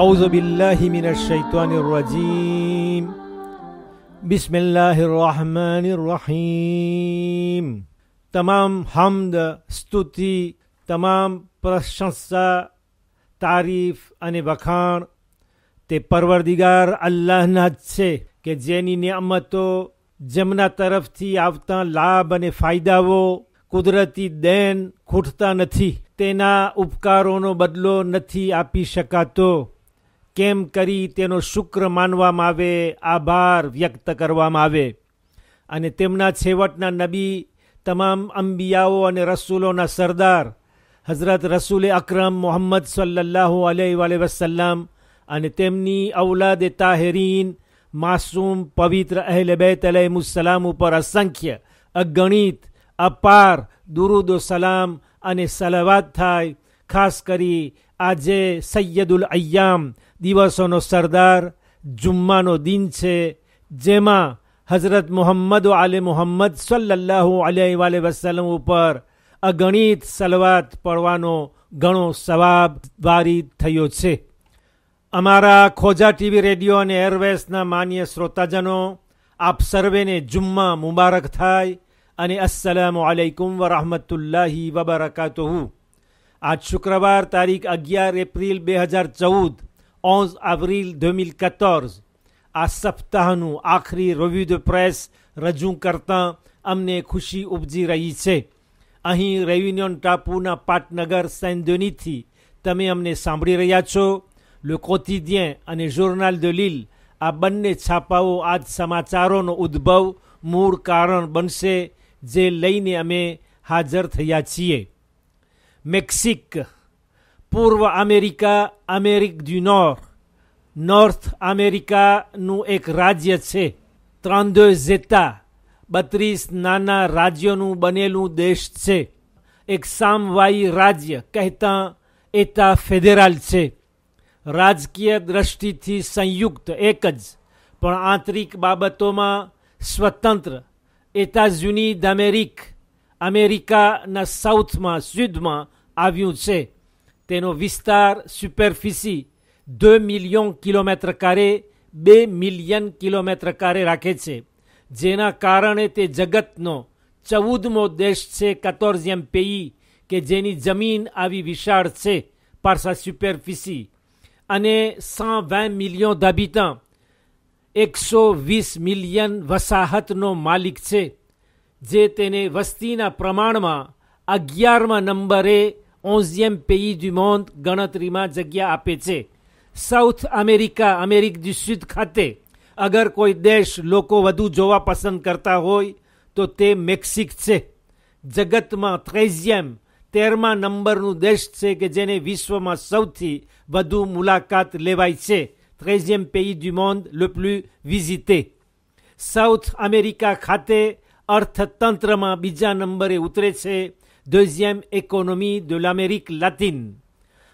أعوذ بالله من الشيطان الرجيم بسم الله الرحمن الرحيم તમામ હમદ સ્તુતિ તમામ પ્રશંસા તારીફ અને વખાણ તે પરવરદિગાર અલ્લાહના જ છે કે જેની નિયામતો જેમના તરફથી આવતા લાભ અને ફાયદાઓ કુદરતી દેન ખૂટતા નથી તેના ઉપકારોનો બદલો નથી આપી શકાતો કેમ કરી તેનો શુક્ર માનવામાં આવે આભાર વ્યક્ત કરવામાં આવે અને તેમના છેવટના નબી તમામ અંબિયાઓ અને રસૂલોના સરદાર હઝરત રસૂલ અકરમ મોહમ્મદ સલ્લાહુ અલહી વસલ્લામ અને તેમની ઔલાદ તાહેરીન માસૂમ પવિત્ર અહેલ બેત અલહમુસલામ ઉપર અસંખ્ય અગણિત અપાર દુરુદો સલામ અને સલાવાત થાય ખાસ કરી આજે સૈયદુલ અય્યામ દિવસોનો સરદાર જુમ્માનો દિન છે જેમાં હઝરત મોહમ્મદ આલે મોહમ્મદ સલ્લાહુ અલહી વાલે વસલમ ઉપર અગણિત સલવાત પડવાનો ઘણો સવાબ વારી થયો છે અમારા ખોજા ટીવી રેડિયો અને એરવેસના માન્ય શ્રોતાજનો આપ સર્વેને જુમ્મા મુબારક થાય અને અસલામ આલૈકુમ વરહમતુલ્લાહી વબરકાતુહુ આજ શુક્રવાર તારીખ અગિયાર એપ્રિલ બે હજાર ચૌદ 11 avril 2014 આ સપ્તાહનું આખરી રિવ્યુ પ્રેસ રજૂ કરતાં અમને ખુશી ઉપજી રહી છે અહીં રેવિન્યોન ટાપુના પાટનગર સેન્દોનીથી તમે અમને સાંભળી રહ્યા છો લે કોતિદ્યન અને જોર્નાલ દ લીલ આ બંને છાપાઓ આજ સમાચારોનો ઉદ્ભવ મૂળ કારણ બનશે જે લઈને અમે હાજર થયા છીએ મેક્સિક પૂર્વ અમેરિકા અમેરિક du Nord નોર્થ અમેરિકાનું એક રાજ્ય છે ત્રાંદો ઝેતા બત્રીસ નાના રાજ્યોનું બનેલું દેશ છે એક સામવાયી રાજ્ય કહેતા એતા ફેડેરાલ છે રાજકીય દ્રષ્ટિથી સંયુક્ત એક જ પણ આંતરિક બાબતોમાં સ્વતંત્ર એતાઝુની દમેરિક અમેરિકાના સાઉથમાં સ્યુદમાં આવ્યું છે તેનો વિસ્તાર સુપરફિસી બે મિલિયન કિલોમીટર કારે બે મિલિયન કિલોમીટર કારે રાખે છે જેના કારણે તે જગતનો ચૌદમો દેશ છે કતોર્ઝિયમ પેઈ કે જેની જમીન આવી વિશાળ છે પારસા સુપરફિસી અને સો વીસ મિલિયન દબીતા એકસો વીસ મિલિયન વસાહતનો માલિક છે જે તેને વસ્તીના પ્રમાણમાં અગિયારમાં નંબરે ઓન્ઝિયમ pays du monde ગણતરીમાં જગ્યા આપે છે સાઉથ અમેરિકા અમેરિક du Sud ખાતે અગર કોઈ દેશ લોકો વધુ જોવા પસંદ કરતા હોય તો તે મેક્સિક છે જગતમાં ત્રેઝિયમ તેરમા નંબરનું દેશ છે કે જેને વિશ્વમાં સૌથી વધુ મુલાકાત લેવાય છે ત્રેઝિયમ pays du monde le plus visité South America ખાતે અર્થતંત્રમાં બીજા નંબરે ઉતરે છે deuxième économie de l'Amérique latine.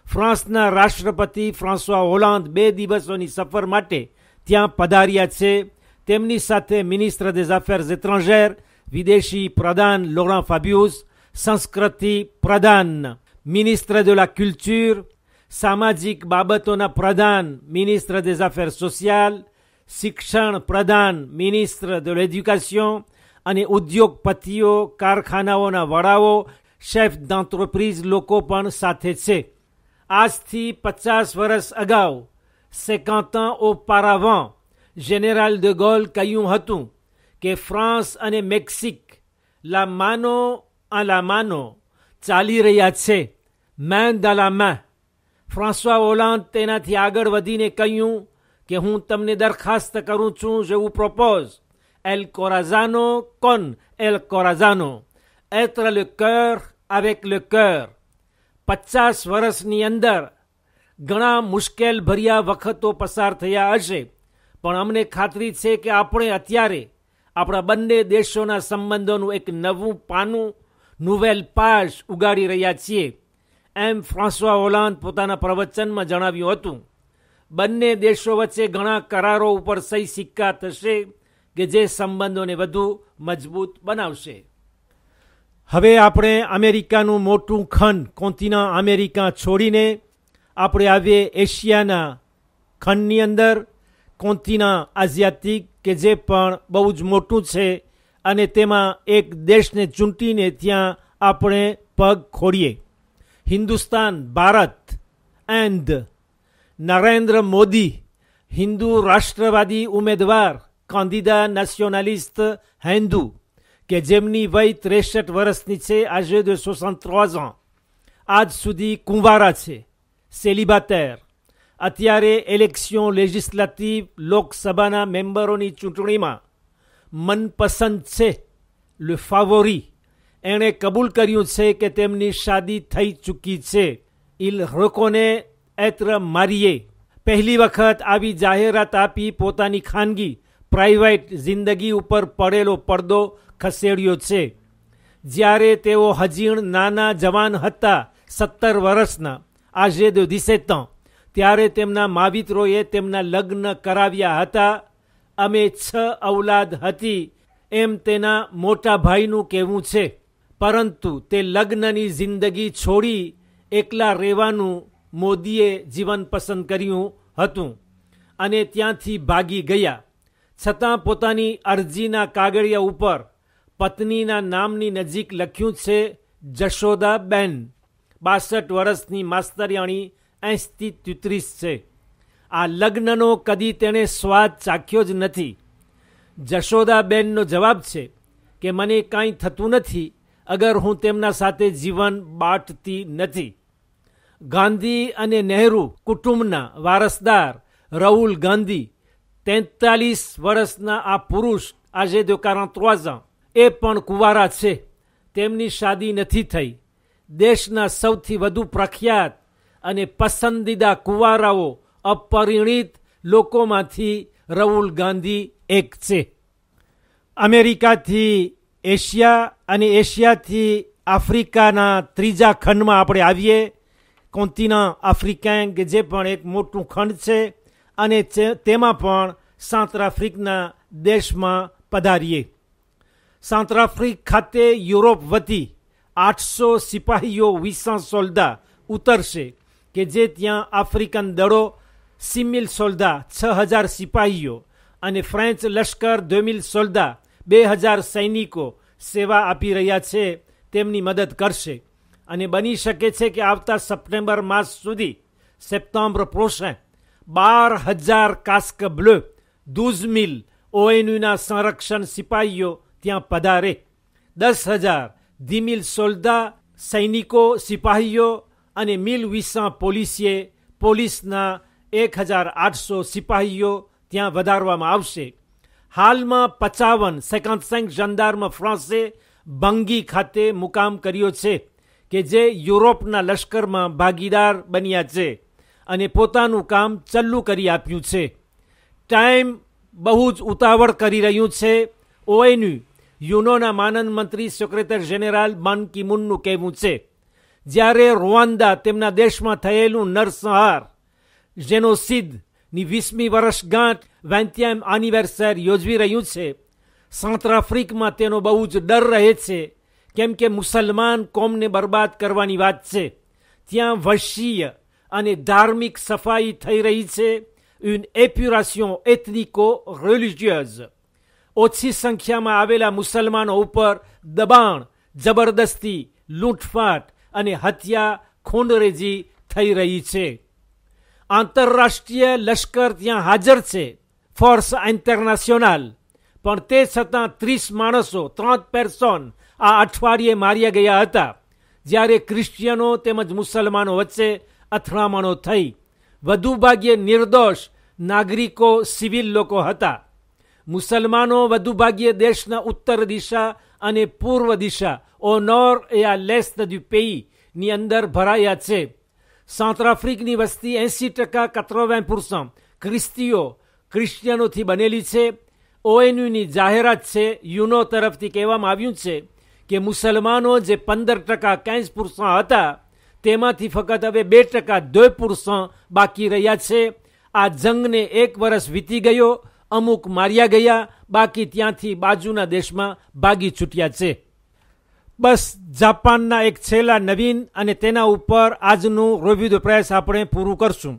France na Rashtrapati François Hollande be divasoni safar mate tiens Padariatse, Temnisate temni ministre des affaires étrangères videshi pradan Laurent Fabius sanskrati Pradhan, ministre de la culture Samadik babatona pradan ministre des affaires sociales sikshan pradan ministre de l'éducation ane udyog patio karkhanaona varao chef d'entreprise locaux pan sa asti patas varas agao cinquante ans auparavant général de gaulle cayou hatou que france et mexique la mano a la mano chali reyatsé main dans la main françois hollande tenatiagaro vadine kayou que hum tamnedarkasta karunchun je vous propose el corazano con el corazano être le cœur avec le cœur પચાસ વર્ષની અંદર ઘણા મુશ્કેલ ભર્યા વખતો પસાર થયા હશે પણ અમને ખાતરી છે કે આપણે અત્યારે આપણા બંને દેશોના સંબંધોનું એક નવું પાનું નુવેલ પાશ ઉગાડી રહ્યા છીએ એમ ફ્રાન્સવા હોલાન્દ પોતાના પ્રવચનમાં જણાવ્યું હતું બંને દેશો વચ્ચે ઘણા કરારો ઉપર સહી સિક્કા થશે કે જે સંબંધોને વધુ મજબૂત બનાવશે હવે આપણે અમેરિકાનું મોટું ખંડ કોંતિના અમેરિકા છોડીને આપણે આવીએ એશિયાના ખંડની અંદર કોંતિના આઝિયાતિક કે જે પણ બહુ જ મોટું છે અને તેમાં એક દેશને ચૂંટીને ત્યાં આપણે પગ ખોડીએ હિન્દુસ્તાન ભારત એન્ડ નરેન્દ્ર મોદી હિન્દુ રાષ્ટ્રવાદી ઉમેદવાર કાંદીદા નેશનલિસ્ટ હેન્દુ કે જેમની વય ત્રેસઠ વર્ષની છે આજે de 63 ans આજ સુધી કુંવારા છે સેલિબાતેર અત્યારે ઇલેક્શન લેજિસ્લેટિવ લોકસભાના મેમ્બરોની ચૂંટણીમાં મનપસંદ છે લે ફાવોરી એણે કબૂલ કર્યું છે કે તેમની શાદી થઈ ચૂકી છે ઇલ રોકોને એત્ર મારીએ પહેલી વખત આવી જાહેરાત આપી પોતાની ખાનગી પ્રાઇવેટ જિંદગી ઉપર પડેલો પડદો ખસેડ્યો છે જ્યારે તેઓ હજીણ નાના જવાન હતા સત્તર વર્ષના આજે દો દિસેતં ત્યારે તેમના માવિત્રોએ તેમના લગ્ન કરાવ્યા હતા અમે છ અવલાદ હતી એમ તેના મોટા ભાઈનું કહેવું છે પરંતુ તે લગ્નની જિંદગી છોડી એકલા રહેવાનું મોદીએ જીવન પસંદ કર્યું હતું અને ત્યાંથી ભાગી ગયા છતાં પોતાની અરજીના કાગળિયા ઉપર પત્નીના નામની નજીક લખ્યું છે જશોદાબેન બાસઠ વર્ષની માસ્તરિયાણી એંસથી તેત્રીસ છે આ લગ્નનો કદી તેણે સ્વાદ ચાખ્યો જ નથી જશોદાબેનનો જવાબ છે કે મને કાંઈ થતું નથી અગર હું તેમના સાથે જીવન બાટતી નથી ગાંધી અને નહેરુ કુટુંબના વારસદાર રાહુલ ગાંધી તેતાલીસ વર્ષના આ પુરુષ આજે જો ત્રોઝ એ પણ કુંવારા છે તેમની શાદી નથી થઈ દેશના સૌથી વધુ પ્રખ્યાત અને પસંદીદા કુંવારાઓ અપરિણિત લોકોમાંથી રાહુલ ગાંધી એક છે અમેરિકાથી એશિયા અને એશિયાથી આફ્રિકાના ત્રીજા ખંડમાં આપણે આવીએ કોન્તિના આફ્રિકાન કે જે પણ એક મોટું ખંડ છે અને તેમાં પણ સાંતર આફ્રિકના દેશમાં પધારીએ સાંતર આફ્રિક ખાતે યુરોપ વતી આઠસો સિપાહીઓ વિસા સોલ્દા ઉતરશે કે જે ત્યાં આફ્રિકન દળો સિમિલ સોલ્દા છ હજાર સિપાહીઓ અને ફ્રેન્ચ લશ્કર દ્વેમિલ સોલ્દા બે હજાર સૈનિકો સેવા આપી રહ્યા છે તેમની મદદ કરશે અને બની શકે છે કે આવતા સપ્ટેમ્બર માસ સુધી સપ્ટેમ્બર પ્રોસેન્ટ બાર હજાર કાસ્ક બ્લુ દૂઝમિલ ઓએનયુના સંરક્ષણ સિપાહીઓ ત્યાં પધારે દસ હજાર ધીમિલ સોલ્દા સૈનિકો સિપાહીઓ અને મિલ વિસા પોલીસીએ પોલીસના એક હજાર આઠસો સિપાહીઓ ત્યાં વધારવામાં આવશે હાલમાં પચાવન સેકન્ડ સેન્ક જંદારમાં ફ્રાન્સે બંગી ખાતે મુકામ કર્યો છે કે જે યુરોપના લશ્કરમાં ભાગીદાર બન્યા છે અને પોતાનું કામ ચલ્લું કરી આપ્યું છે ટાઈમ બહુ જ ઉતાવળ કરી રહ્યું છે ઓએનયુ યુનોના માનન મંત્રી સેક્રેટર જનરલ બાન કિમુનનું કહેવું છે જ્યારે રૂવાન્ડા તેમના દેશમાં થયેલું નરસંહાર જેનોસિદની વીસમી વર્ષગાંઠ વેન્ત્યામ આનિવર્સર યોજવી રહ્યું છે સાઉથ આફ્રિકમાં તેનો બહુ જ ડર રહે છે કેમ કે મુસલમાન કોમને બરબાદ કરવાની વાત છે ત્યાં વંશીય અને ધાર્મિક સફાઈ થઈ રહી છે une એપ્યુરાસિયો એથનિકો religieuse ઓછી સંખ્યામાં આવેલા મુસલમાનો ઉપર દબાણ જબરદસ્તી લૂંટફાટ અને હત્યા ખોંડરેજી થઈ રહી છે આંતરરાષ્ટ્રીય લશ્કર ત્યાં હાજર છે ફોર્સ ઇન્ટરનેશનલ પણ તે છતાં ત્રીસ માણસો ત્રણ પેર્સોન આ અઠવાડિયે માર્યા ગયા હતા જ્યારે ક્રિશ્ચિયનો તેમજ મુસલમાનો વચ્ચે અથડામણો થઈ વધુ ભાગ્ય નિર્દોષ નાગરિકો સિવિલ લોકો હતા મુસલમાનો વધુ ભાગ્ય દેશના ઉત્તર દિશા અને પૂર્વ દિશા ઓનોર નોર એ આ લેસ્ત દ્વિ પેઈની અંદર ભરાયા છે સાઉથ આફ્રિકની વસ્તી એંસી ટકા કત્રોવેન પુરસમ ખ્રિસ્તીઓ ક્રિશ્ચિયનોથી બનેલી છે ઓએનયુની જાહેરાત છે યુનો તરફથી કહેવામાં આવ્યું છે કે મુસલમાનો જે પંદર ટકા કેન્સ પુરુષા હતા તેમાંથી ફક્ત હવે બે ટકા દ્વૈપુરુષ બાકી રહ્યા છે આ જંગને એક વર્ષ વીતી ગયો અમુક માર્યા ગયા બાકી ત્યાંથી બાજુના દેશમાં ભાગી છૂટ્યા છે બસ જાપાનના એક છેલ્લા નવીન અને તેના ઉપર આજનું રોવિદો પ્રયાસ આપણે પૂરું કરશું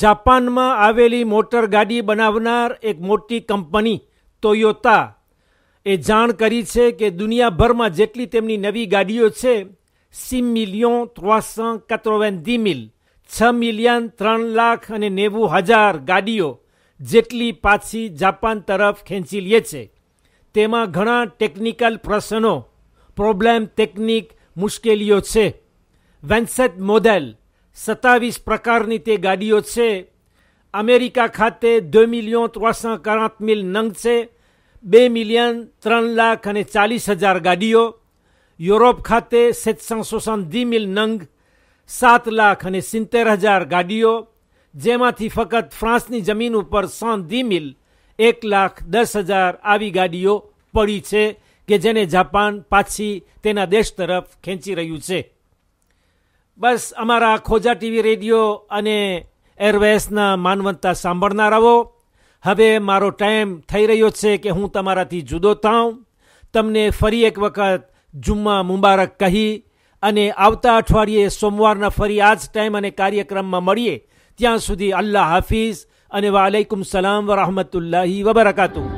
જાપાનમાં આવેલી મોટર ગાડી બનાવનાર એક મોટી કંપની ટોયોટા એ જાણ કરી છે કે દુનિયાભરમાં જેટલી તેમની નવી ગાડીઓ છે 6 મિલિયન ત્રણસો કાત્રોવેન્દી મિલ છ મિલિયન ત્રણ લાખ અને નેવું હજાર ગાડીઓ જેટલી પાછી જાપાન તરફ ખેંચી લે છે તેમાં ઘણા ટેકનિકલ પ્રશ્નો પ્રોબ્લેમ ટેકનિક મુશ્કેલીઓ છે વેન્સેટ મોડેલ સત્તાવીસ પ્રકારની તે ગાડીઓ છે અમેરિકા ખાતે દો મિલિયન ત્રણસો કારાત મિલ નંગ છે બે મિલિયન ત્રણ લાખ અને ચાલીસ હજાર ગાડીઓ યુરોપ ખાતે સેત્સંગસો દી મિલ નંગ સાત લાખ અને સિત્તેર હજાર ગાડીઓ જેમાંથી ફક્ત ફ્રાન્સની જમીન ઉપર સોન દી મિલ એક લાખ દસ હજાર આવી ગાડીઓ પડી છે કે જેને જાપાન પાછી તેના દેશ તરફ ખેંચી રહ્યું છે બસ અમારા ખોજા ટીવી રેડિયો અને એરવેસના માનવંતા સાંભળનારાઓ હવે મારો ટાઈમ થઈ રહ્યો છે કે હું તમારાથી જુદો થાઉં તમને ફરી એક વખત જુમ્મા મુબારક કહી અને આવતા અઠવાડિયે સોમવારના ફરી આ જ ટાઈમ અને કાર્યક્રમમાં મળીએ ત્યાં સુધી અલ્લાહ હાફિઝ અને વાલેકુમ સલામ વરહમતુલ્લાહી વબરકાતું